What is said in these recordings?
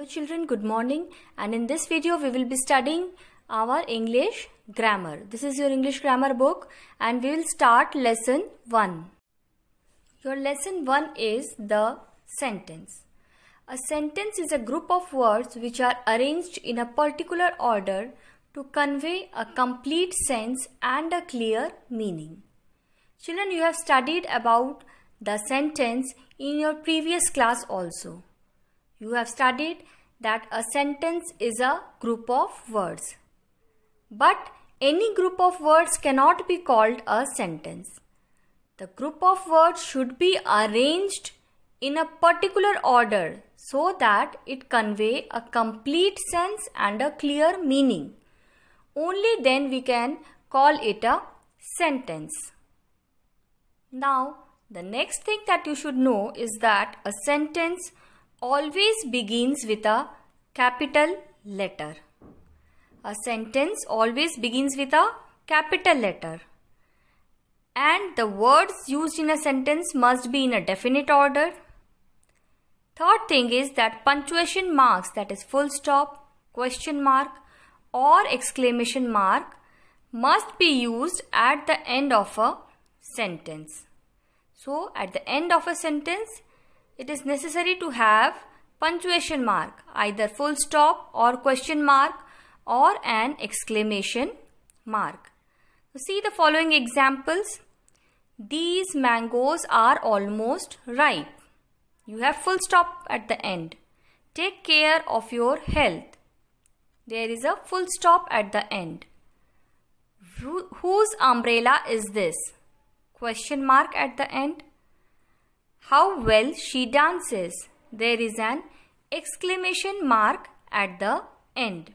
Hello children, good morning and in this video we will be studying our English grammar. This is your English grammar book and we will start lesson 1. Your lesson 1 is the sentence. A sentence is a group of words which are arranged in a particular order to convey a complete sense and a clear meaning. Children, you have studied about the sentence in your previous class also. You have studied that a sentence is a group of words. But any group of words cannot be called a sentence. The group of words should be arranged in a particular order so that it convey a complete sense and a clear meaning. Only then we can call it a sentence. Now, the next thing that you should know is that a sentence always begins with a capital letter. A sentence always begins with a capital letter. And the words used in a sentence must be in a definite order. Third thing is that punctuation marks that is full stop, question mark or exclamation mark must be used at the end of a sentence. So at the end of a sentence it is necessary to have punctuation mark either full stop or question mark or an exclamation mark. See the following examples. These mangoes are almost ripe. You have full stop at the end. Take care of your health. There is a full stop at the end. Whose umbrella is this? Question mark at the end. How well she dances. There is an exclamation mark at the end.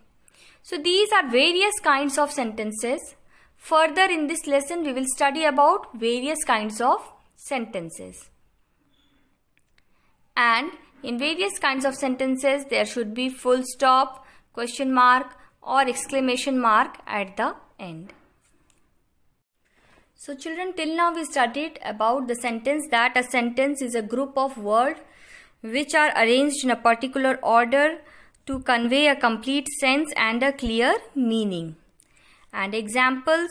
So these are various kinds of sentences. Further in this lesson we will study about various kinds of sentences. And in various kinds of sentences there should be full stop, question mark or exclamation mark at the end. So children till now we studied about the sentence that a sentence is a group of words which are arranged in a particular order to convey a complete sense and a clear meaning. And examples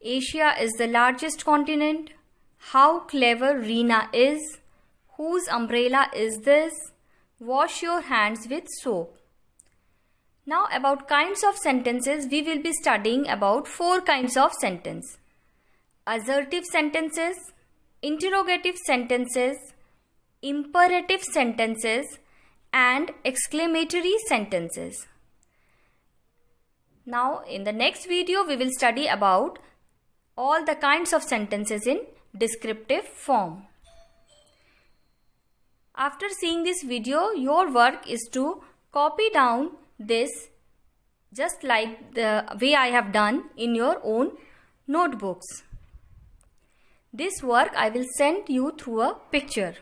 Asia is the largest continent. How clever Rina is. Whose umbrella is this? Wash your hands with soap. Now about kinds of sentences we will be studying about four kinds of sentences assertive sentences, interrogative sentences, imperative sentences and exclamatory sentences. Now in the next video we will study about all the kinds of sentences in descriptive form. After seeing this video your work is to copy down this just like the way I have done in your own notebooks. This work I will send you through a picture.